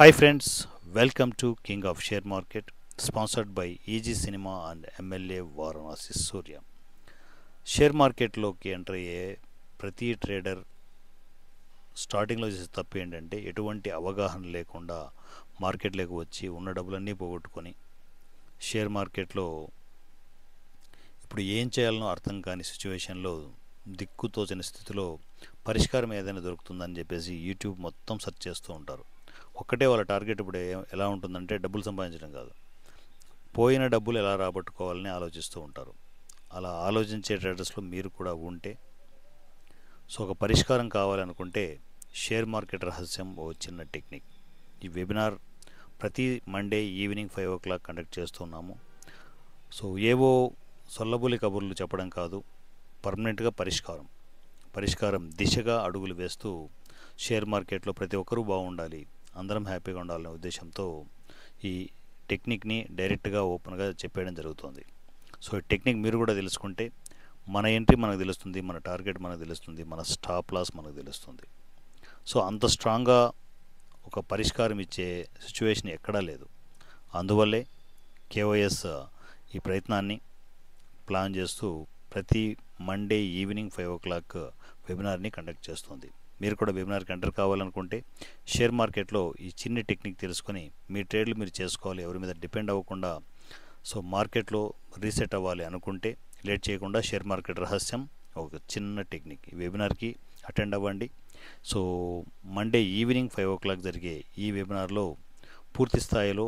hi friends welcome to king of share market sponsored by easy cinema and MLA Varanasi Surya share మార్కెట్లోకి enter అయ్యే ప్రతి trader స్టార్టింగ్లో చేసే తప్పు ఏంటంటే ఎటువంటి అవగాహన లేకుండా మార్కెట్లోకి వచ్చి ఉన్న డబ్బులన్నీ పోగొట్టుకొని షేర్ మార్కెట్లో ఇప్పుడు ఏం చేయాలనో అర్థం కాని సిచ్యువేషన్లో దిక్కుతోచని స్థితిలో పరిష్కారం ఏదైనా దొరుకుతుందని చెప్పేసి యూట్యూబ్ మొత్తం సెర్చ్ చేస్తూ ఉంటారు ఒక్కటే వాళ్ళ టార్గెట్ ఇప్పుడు ఎలా ఉంటుందంటే డబ్బులు సంపాదించడం కాదు పోయిన డబ్బులు ఎలా రాబట్టుకోవాలని ఆలోచిస్తూ ఉంటారు అలా ఆలోచించే ట్రేడర్స్లో మీరు కూడా ఉంటే సో ఒక పరిష్కారం కావాలనుకుంటే షేర్ మార్కెట్ రహస్యం ఓ చిన్న టెక్నిక్ ఈ వెబినార్ ప్రతి Monday evening five o'clock conduct చేస్తున్నాము సో ఏవో సొల్లబులి కబుర్లు చెప్పడం కాదు పర్మనెంట్గా పరిష్కారం పరిష్కారం దిశగా అడుగులు వేస్తూ షేర్ మార్కెట్లో ప్రతి ఒక్కరూ బాగుండాలి అందరం హ్యాపీగా ఉండాలనే ఉద్దేశంతో ఈ టెక్నిక్ని డైరెక్ట్గా ఓపెన్గా చెప్పేయడం జరుగుతుంది సో ఈ టెక్నిక్ మీరు కూడా తెలుసుకుంటే మన ఎంట్రీ మనకు తెలుస్తుంది మన టార్గెట్ మనకు తెలుస్తుంది మన స్టాప్ లాస్ మనకు తెలుస్తుంది సో అంత స్ట్రాంగ్గా ఒక పరిష్కారం ఇచ్చే సిచ్యువేషన్ ఎక్కడా లేదు అందువల్లే కేవైఎస్ ఈ ప్రయత్నాన్ని ప్లాన్ చేస్తూ ప్రతి Monday evening five o'clock వెబినార్ని కండక్ట్ చేస్తుంది మీరు కూడా వెబినార్కి ఎంటర్ కావాలనుకుంటే షేర్ మార్కెట్లో ఈ చిన్న టెక్నిక్ తెలుసుకొని మీ ట్రేడ్లు మీరు చేసుకోవాలి ఎవరి మీద డిపెండ్ అవ్వకుండా సో మార్కెట్లో రీసెట్ అవ్వాలి అనుకుంటే లేట్ చేయకుండా షేర్ మార్కెట్ రహస్యం ఒక చిన్న టెక్నిక్ ఈ వెబినార్కి అటెండ్ అవ్వండి so Monday evening five o'clock జరిగే ఈ వెబినార్లో పూర్తి స్థాయిలో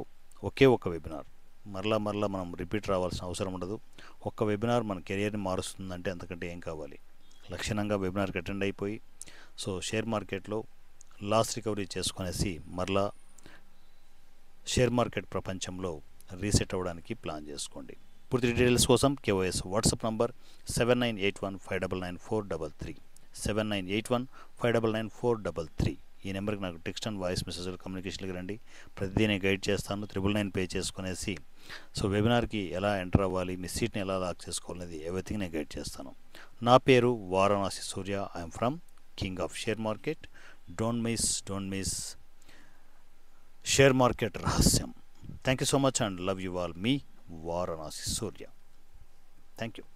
ఒకే ఒక వెబినార్ మరలా మరలా మనం రిపీట్ రావాల్సిన అవసరం ఉండదు ఒక్క వెబినార్ మన కెరియర్ని మారుస్తుందంటే అంతకంటే ఏం కావాలి లక్షణంగా వెబినార్కి అటెండ్ అయిపోయి సో షేర్ మార్కెట్లో లాస్ రికవరీ చేసుకునేసి మరలా షేర్ మార్కెట్ ప్రపంచంలో రీసెట్ అవ్వడానికి ప్లాన్ చేసుకోండి పూర్తి డీటెయిల్స్ కోసం KYS WhatsApp number seven nine eight one five double nine four double three seven nine eight one five double nine four double three ఈ నెంబర్కి నాకు టెక్స్ట్ అండ్ వాయిస్ మెసేజ్లు కమ్యూనికేషన్కి రండి ప్రతిదీ నేను గైడ్ చేస్తాను త్రిబుల్ నైన్ పే చేసుకునేసి సో వెబినార్కి ఎలా ఎంటర్ అవ్వాలి మీ సీట్ని ఎలా లాక్ చేసుకోవాలనేది ఎవ్రీథింగ్ నేను గైడ్ చేస్తాను నా పేరు Varanasi Surya I'm from king of share market don't miss don't miss share market rahasyam thank you so much and love you all me varanasi surya thank you